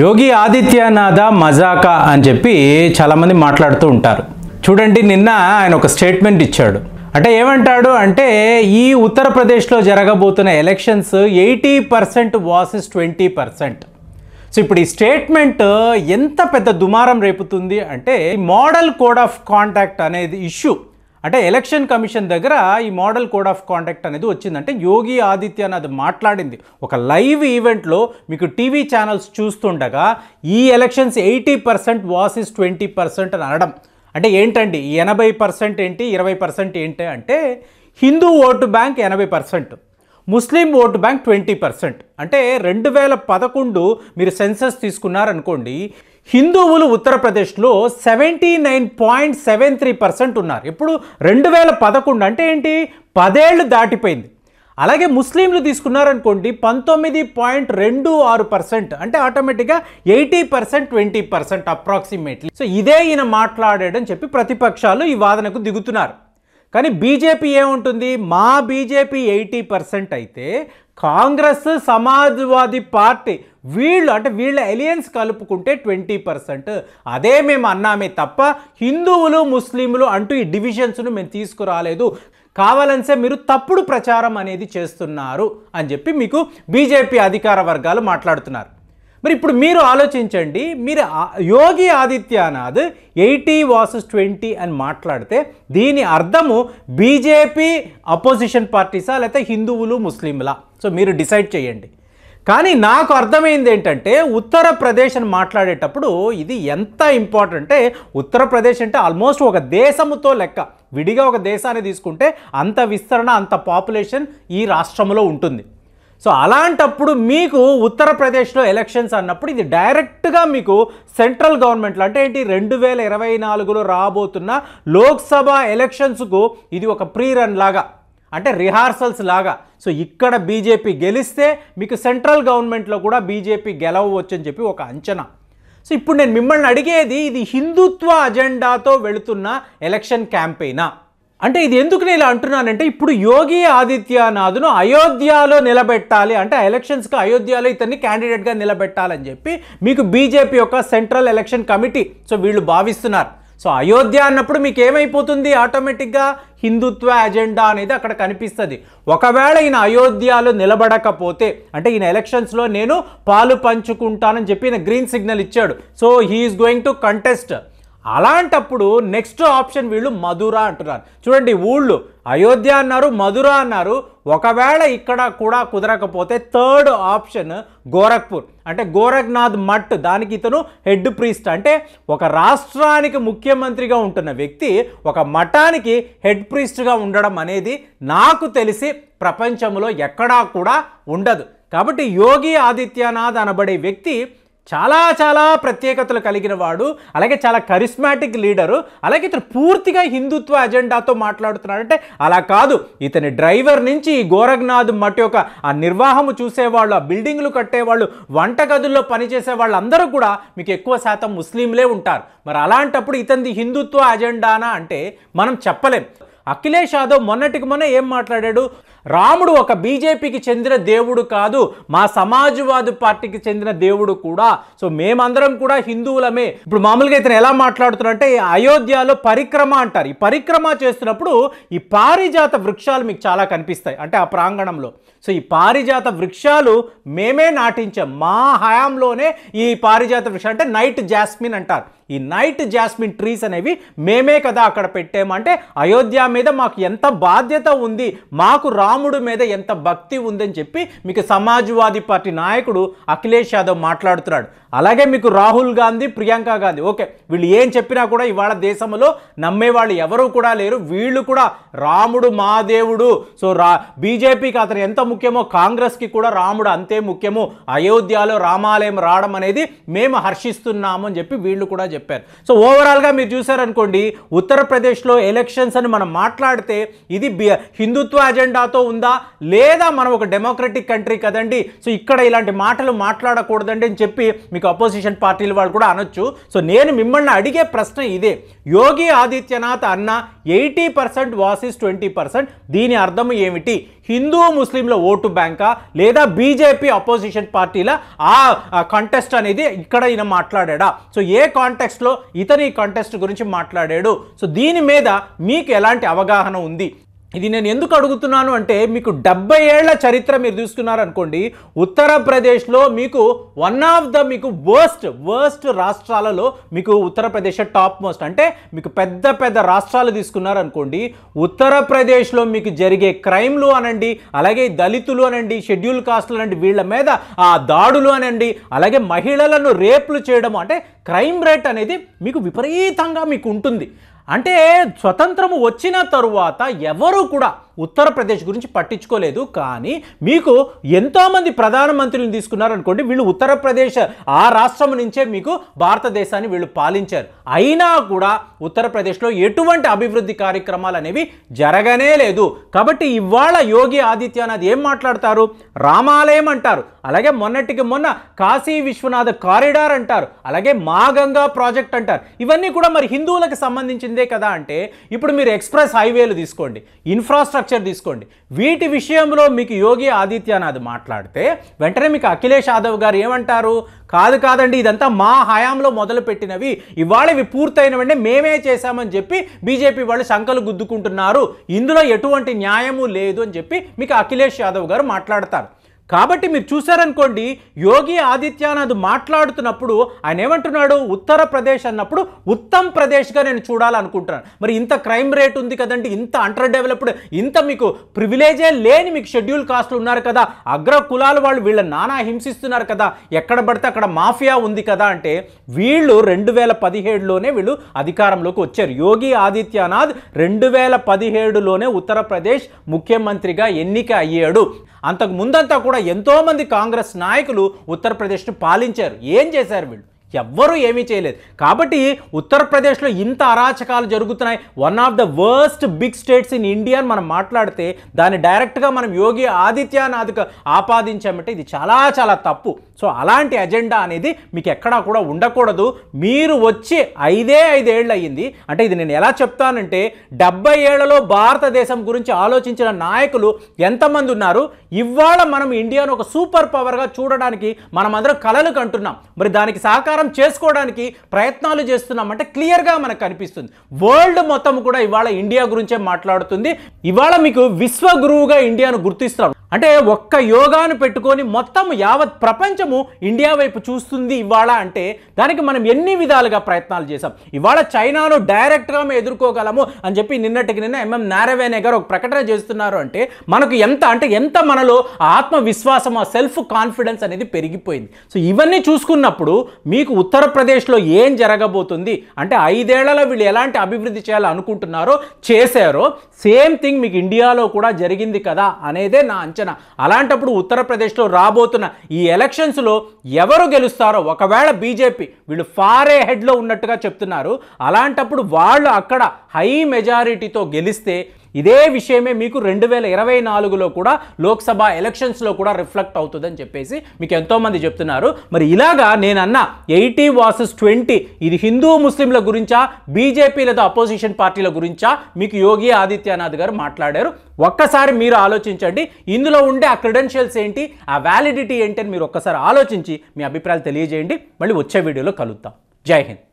యోగి ఆదిత్యనాథ మజాకా అని చెప్పి చాలామంది మాట్లాడుతూ ఉంటారు చూడండి నిన్న ఆయన ఒక స్టేట్మెంట్ ఇచ్చాడు అంటే ఏమంటాడు అంటే ఈ ఉత్తరప్రదేశ్లో జరగబోతున్న elections eighty percent versus twenty percent so ఇప్పుడు ఈ స్టేట్మెంట్ ఎంత పెద్ద దుమారం రేపుతుంది అంటే మోడల్ కోడ్ ఆఫ్ కాంటాక్ట్ అనేది ఇష్యూ అంటే ఎలక్షన్ కమిషన్ దగ్గర ఈ మోడల్ కోడ్ ఆఫ్ కాండక్ట్ అనేది వచ్చిందంటే యోగి ఆదిత్యనాథ్ మాట్లాడింది ఒక లైవ్ ఈవెంట్లో మీకు టీవీ ఛానల్స్ చూస్తుండగా ఈ elections eighty percent versus twenty percent అని అనడం అంటే ఏంటండి ఎనభై పర్సెంట్ ఏంటి ఇరవై పర్సెంట్ ఏంటి అంటే హిందూ ఓటు బ్యాంక్ ఎనభై percent Muslim vote bank twenty percent అంటే రెండు వేల పదకొండు మీరు సెన్సస్ తీసుకున్నారనుకోండి హిందువులు ఉత్తరప్రదేశ్లో seventy nine point seven three percent ఉన్నారు ఇప్పుడు రెండు వేల పదకొండు అంటే ఏంటి పదేళ్ళు దాటిపోయింది అలాగే ముస్లింలు తీసుకున్నారనుకోండి పంతొమ్మిది పాయింట్ రెండు ఆరు పర్సెంట్ అంటే ఆటోమేటిక్గా eighty percent twenty percent approximately so ఇదే ఈయన మాట్లాడాడని చెప్పి ప్రతిపక్షాలు ఈ వాదనకు దిగుతున్నారు కానీ బీజేపీ ఏముంటుంది మా బీజేపీ ఎయిటీ పర్సెంట్ అయితే కాంగ్రెస్ సమాజ్వాదీ పార్టీ వీళ్ళు అంటే వీళ్ళ ఎలియన్స్ కలుపుకుంటే ట్వంటీ పర్సెంట్ అదే మేము అన్నామే తప్ప హిందువులు ముస్లింలు అంటూ ఈ డివిజన్స్ను మేము తీసుకురాలేదు కావాలనిసే మీరు తప్పుడు ప్రచారం అనేది చేస్తున్నారు అని చెప్పి మీకు బీజేపీ అధికార వర్గాలు మాట్లాడుతున్నారు మరి ఇప్పుడు మీరు ఆలోచించండి మీరు Yogi Adityanath eighty versus twenty అని మాట్లాడితే దీని అర్థము బీజేపీ అపోజిషన్ పార్టీసా లేకపోతే హిందువులు ముస్లింలా సో మీరు డిసైడ్ చేయండి కానీ నాకు అర్థమైంది ఏంటంటే ఉత్తరప్రదేశ్ అని మాట్లాడేటప్పుడు ఇది ఎంత ఇంపార్టెంట్ అంటే ఉత్తరప్రదేశ్ అంటే ఆల్మోస్ట్ ఒక దేశముతో లెక్క విడిగా ఒక దేశాన్ని తీసుకుంటే అంత విస్తరణ అంత పాపులేషన్ ఈ రాష్ట్రంలో ఉంటుంది సో అలాంటప్పుడు మీకు ఉత్తరప్రదేశ్లో ఎలక్షన్స్ అన్నప్పుడు ఇది డైరెక్ట్గా మీకు సెంట్రల్ గవర్నమెంట్లో అంటే ఏంటి రెండు వేల ఇరవై నాలుగులో రాబోతున్న లోక్సభ ఎలక్షన్స్కు ఇది ఒక ప్రీ రన్ లాగా అంటే రిహార్సల్స్ లాగా సో ఇక్కడ బీజేపీ గెలిస్తే మీకు సెంట్రల్ గవర్నమెంట్లో కూడా బీజేపీ గెలవచ్చు అని చెప్పి ఒక అంచనా సో ఇప్పుడు నేను మిమ్మల్ని అడిగేది ఇది హిందుత్వ అజెండాతో వెళుతున్న ఎలక్షన్ క్యాంపెయినా అంటే ఇది ఎందుకు నేను అంటున్నానంటే ఇప్పుడు యోగి ఆదిత్యనాథ్ను అయోధ్యలో నిలబెట్టాలి అంటే ఎలక్షన్స్కి అయోధ్యలో ఇతన్ని క్యాండిడేట్గా నిలబెట్టాలని చెప్పి మీకు బీజేపీ యొక్క సెంట్రల్ ఎలక్షన్ కమిటీ సో వీళ్ళు భావిస్తున్నారు సో అయోధ్య అన్నప్పుడు మీకు ఏమైపోతుంది ఆటోమేటిక్గా హిందుత్వ అజెండా అనేది అక్కడ కనిపిస్తుంది ఒకవేళ ఈయన అయోధ్యలో నిలబడకపోతే అంటే ఈయన ఎలక్షన్స్లో నేను పాలు పంచుకుంటానని చెప్పి ఈయన గ్రీన్ సిగ్నల్ ఇచ్చాడు so he's going to contest అలాంటప్పుడు నెక్స్ట్ ఆప్షన్ వీళ్ళు మధుర అంటున్నారు చూడండి ఊళ్ళు అయోధ్య అన్నారు మధుర అన్నారు ఒకవేళ ఇక్కడ కూడా కుదరకపోతే థర్డ్ ఆప్షన్ గోరఖ్పూర్ అంటే గోరఖ్నాథ్ మఠ్ దానికి ఇతను హెడ్ ప్రీస్ట్ అంటే ఒక రాష్ట్రానికి ముఖ్యమంత్రిగా ఉంటున్న వ్యక్తి ఒక మఠానికి హెడ్ ప్రీస్ట్గా ఉండడం అనేది నాకు తెలిసి ప్రపంచంలో ఎక్కడా కూడా ఉండదు కాబట్టి యోగి ఆదిత్యనాథ్ అనబడే వ్యక్తి చాలా చాలా ప్రత్యేకతలు కలిగిన వాడు అలాగే చాలా కరిస్మాటిక్ లీడరు అలాగే ఇతను పూర్తిగా హిందుత్వ అజెండాతో మాట్లాడుతున్నాడంటే అలా కాదు ఇతని డ్రైవర్ నుంచి ఈ గోరఖ్నాథ్ యొక్క ఆ నిర్వాహము చూసేవాళ్ళు ఆ బిల్డింగ్లు కట్టేవాళ్ళు వంటగదుల్లో పనిచేసే వాళ్ళందరూ కూడా మీకు ఎక్కువ శాతం ముస్లింలే ఉంటారు మరి అలాంటప్పుడు ఇతనిది హిందుత్వ అజెండానా అంటే మనం చెప్పలేం అఖిలేష్ యాదవ్ మొన్నటికి మొన్న ఏం మాట్లాడాడు రాముడు ఒక బీజేపీకి చెందిన దేవుడు కాదు మా సమాజ్వాదీ పార్టీకి చెందిన దేవుడు కూడా సో మేమందరం కూడా హిందువులమే ఇప్పుడు మామూలుగా ఇతను ఎలా మాట్లాడుతున్నారంటే అయోధ్యలో పరిక్రమ అంటారు ఈ పరిక్రమ చేస్తున్నప్పుడు ఈ పారిజాత వృక్షాలు మీకు చాలా కనిపిస్తాయి అంటే ఆ ప్రాంగణంలో సో ఈ పారిజాత వృక్షాలు మేమే నాటించాం మా హయాంలోనే ఈ పారిజాత వృక్షం అంటే నైట్ జాస్మిన్ అంటారు ఈ నైట్ జాస్మిన్ ట్రీస్ అనేవి మేమే కదా అక్కడ పెట్టామంటే అయోధ్య మీద మాకు ఎంత బాధ్యత ఉంది మాకు రా రాముడు మీద ఎంత భక్తి ఉందని చెప్పి మీకు సమాజ్వాదీ పార్టీ నాయకుడు అఖిలేష్ యాదవ్ మాట్లాడుతున్నాడు అలాగే మీకు రాహుల్ గాంధీ ప్రియాంక గాంధీ ఓకే వీళ్ళు ఏం చెప్పినా కూడా ఇవాళ దేశంలో నమ్మేవాళ్ళు ఎవరూ కూడా లేరు వీళ్ళు కూడా రాముడు మాదేవుడు సో రా బీజేపీకి అతను ఎంత ముఖ్యమో కాంగ్రెస్కి కూడా రాముడు అంతే ముఖ్యము అయోధ్యలో రామాలయం రావడం అనేది మేము హర్షిస్తున్నాము అని చెప్పి వీళ్ళు కూడా చెప్పారు సో ఓవరాల్గా మీరు చూసారనుకోండి ఉత్తరప్రదేశ్లో ఎలక్షన్స్ అని మనం మాట్లాడితే ఇది హిందుత్వ అజెండాతో ఉందా లేదా మనం ఒక డెమోక్రటిక్ కంట్రీ కదండి సో ఇక్కడ ఇలాంటి మాటలు మాట్లాడకూడదండి అని చెప్పి మీకు అపోజిషన్ పార్టీల వాళ్ళు కూడా అనొచ్చు సో నేను మిమ్మల్ని అడిగే ప్రశ్న ఇదే యోగి ఆదిత్యనాథ్ అన్న eighty percent versus twenty percent దీని అర్థం ఏమిటి హిందూ ముస్లింల ఓటు బ్యాంకా లేదా బీజేపీ అపోజిషన్ పార్టీల ఆ కాంటెస్ట్ అనేది ఇక్కడ ఈయన మాట్లాడా సో ఏ కాంటెక్స్ట్లో ఇతని కాంటెస్ట్ గురించి మాట్లాడాడు సో దీని మీద మీకు ఎలాంటి అవగాహన ఉంది ఇది నేను ఎందుకు అడుగుతున్నాను అంటే మీకు డెబ్బై ఏళ్ల చరిత్ర మీరు చూసుకున్నారనుకోండి ఉత్తరప్రదేశ్లో మీకు వన్ ఆఫ్ ద మీకు వర్స్ట్ వర్స్ట్ రాష్ట్రాలలో మీకు ఉత్తరప్రదేశ్ టాప్ మోస్ట్ అంటే మీకు పెద్ద పెద్ద రాష్ట్రాలు తీసుకున్నారనుకోండి ఉత్తరప్రదేశ్లో మీకు జరిగే క్రైమ్లు అనండి అలాగే దళితులు అనండి షెడ్యూల్ కాస్ట్లు అనండి వీళ్ళ మీద ఆ దాడులు అనండి అలాగే మహిళలను రేపులు చేయడం అంటే క్రైమ్ రేట్ అనేది మీకు విపరీతంగా మీకు ఉంటుంది అంటే స్వతంత్రము వచ్చిన తరువాత ఎవరు కూడా ఉత్తరప్రదేశ్ గురించి పట్టించుకోలేదు కానీ మీకు ఎంతోమంది ప్రధానమంత్రులను తీసుకున్నారనుకోండి వీళ్ళు ఉత్తరప్రదేశ్ ఆ రాష్ట్రం నుంచే మీకు భారతదేశాన్ని వీళ్ళు పాలించారు అయినా కూడా ఉత్తరప్రదేశ్లో ఎటువంటి అభివృద్ధి కార్యక్రమాలు అనేవి జరగనే లేదు కాబట్టి ఇవాళ యోగి ఆదిత్యనాథ్ ఏం మాట్లాడతారు రామాలయం అంటారు అలాగే మొన్నటికి మొన్న కాశీ విశ్వనాథ్ కారిడార్ అంటారు అలాగే మా గంగా ప్రాజెక్ట్ అంటారు ఇవన్నీ కూడా మరి హిందువులకు సంబంధించిందే కదా అంటే ఇప్పుడు మీరు ఎక్స్ప్రెస్ హైవేలు తీసుకోండి ఇన్ఫ్రాస్ట్రక్చర్ స్ట్రక్చర్ తీసుకోండి వీటి విషయంలో మీకు యోగి ఆదిత్యనాథ్ మాట్లాడితే వెంటనే మీకు అఖిలేష్ యాదవ్ గారు ఏమంటారు కాదు కాదండి ఇదంతా మా హయాంలో మొదలుపెట్టినవి ఇవాళ ఇవి వెంటనే మేమే చేశామని చెప్పి బీజేపీ వాళ్ళు శంకలు గుద్దుకుంటున్నారు ఇందులో ఎటువంటి న్యాయము లేదు అని చెప్పి మీకు అఖిలేష్ యాదవ్ గారు మాట్లాడతారు కాబట్టి మీరు చూసారనుకోండి యోగి ఆదిత్యనాథ్ మాట్లాడుతున్నప్పుడు ఆయన ఏమంటున్నాడు ఉత్తరప్రదేశ్ అన్నప్పుడు ఉత్తమ్ ప్రదేశ్గా నేను చూడాలనుకుంటున్నాను మరి ఇంత క్రైమ్ రేట్ ఉంది కదండి ఇంత అండర్ డెవలప్డ్ ఇంత మీకు ప్రివిలేజే లేని మీకు షెడ్యూల్ కాస్ట్లు ఉన్నారు కదా అగ్ర కులాలు వాళ్ళు వీళ్ళ నానా హింసిస్తున్నారు కదా ఎక్కడ పడితే అక్కడ మాఫియా ఉంది కదా అంటే వీళ్ళు రెండు వేల పదిహేడులోనే వీళ్ళు అధికారంలోకి వచ్చారు యోగి ఆదిత్యనాథ్ రెండు వేల పదిహేడులోనే ఉత్తరప్రదేశ్ ముఖ్యమంత్రిగా ఎన్నిక అయ్యాడు అంతకు ముందంతా కూడా కూడా ఎంతోమంది కాంగ్రెస్ నాయకులు ఉత్తరప్రదేశ్ను పాలించారు ఏం చేశారు వీళ్ళు ఎవ్వరూ ఏమీ చేయలేదు కాబట్టి ఉత్తరప్రదేశ్లో ఇంత అరాచకాలు జరుగుతున్నాయి one of the worst big states in India అని మనం మాట్లాడితే దాన్ని డైరెక్ట్గా మనం యోగి ఆదిత్యనాథ్కి ఆపాదించామంటే ఇది చాలా చాలా తప్పు సో అలాంటి అజెండా అనేది మీకు ఎక్కడా కూడా ఉండకూడదు మీరు వచ్చి ఐదే ఐదేళ్ళు అయ్యింది అంటే ఇది నేను ఎలా చెప్తానంటే డెబ్బై ఏళ్లలో భారతదేశం గురించి ఆలోచించిన నాయకులు ఎంతమంది ఉన్నారు ఇవాళ మనం ఇండియాను ఒక సూపర్ పవర్గా చూడడానికి మనమందరం కలలు కంటున్నాం మరి దానికి సహకారం ప్రచారం చేసుకోవడానికి ప్రయత్నాలు చేస్తున్నామంటే క్లియర్గా మనకు కనిపిస్తుంది వరల్డ్ మొత్తం కూడా ఇవాళ ఇండియా గురించే మాట్లాడుతుంది ఇవాళ మీకు విశ్వగురువుగా ఇండియాను గుర్తిస్తాం అంటే ఒక్క యోగాను పెట్టుకొని మొత్తం యావత్ ప్రపంచము ఇండియా వైపు చూస్తుంది ఇవాళ అంటే దానికి మనం ఎన్ని విధాలుగా ప్రయత్నాలు చేసాం ఇవాళ చైనాను డైరెక్ట్గా మేము ఎదుర్కోగలము అని చెప్పి నిన్నటికి నిన్న ఎంఎం నారవేనే గారు ఒక ప్రకటన చేస్తున్నారు అంటే మనకు ఎంత అంటే ఎంత మనలో ఆత్మవిశ్వాసం ఆ సెల్ఫ్ కాన్ఫిడెన్స్ అనేది పెరిగిపోయింది సో ఇవన్నీ చూసుకున్నప్పుడు మీకు ఉత్తరప్రదేశ్లో ఏం జరగబోతుంది అంటే ఐదేళ్లలో వీళ్ళు ఎలాంటి అభివృద్ధి చేయాలనుకుంటున్నారో చేశారో సేమ్ థింగ్ మీకు ఇండియాలో కూడా జరిగింది కదా అనేదే నా అంచనా సూచన అలాంటప్పుడు ఉత్తరప్రదేశ్లో రాబోతున్న ఈ ఎలక్షన్స్లో ఎవరు గెలుస్తారో ఒకవేళ బీజేపీ వీళ్ళు ఫారే హెడ్లో ఉన్నట్టుగా చెప్తున్నారు అలాంటప్పుడు వాళ్ళు అక్కడ హై మెజారిటీతో గెలిస్తే ఇదే విషయమే మీకు రెండు వేల ఇరవై నాలుగులో కూడా లోక్సభ ఎలక్షన్స్లో కూడా రిఫ్లెక్ట్ అవుతుందని చెప్పేసి మీకు ఎంతోమంది చెప్తున్నారు మరి ఇలాగా నేనన్న ఎయిటీ వాసెస్ ట్వంటీ ఇది హిందూ ముస్లింల గురించా బీజేపీ లేదా అపోజిషన్ పార్టీల గురించా మీకు యోగి ఆదిత్యనాథ్ గారు మాట్లాడారు ఒక్కసారి మీరు ఆలోచించండి ఇందులో ఉండే ఆ క్రెడెన్షియల్స్ ఏంటి ఆ వ్యాలిడిటీ ఏంటి అని మీరు ఒక్కసారి ఆలోచించి మీ అభిప్రాయాలు తెలియజేయండి మళ్ళీ వచ్చే వీడియోలో కలుద్దాం జై హింద్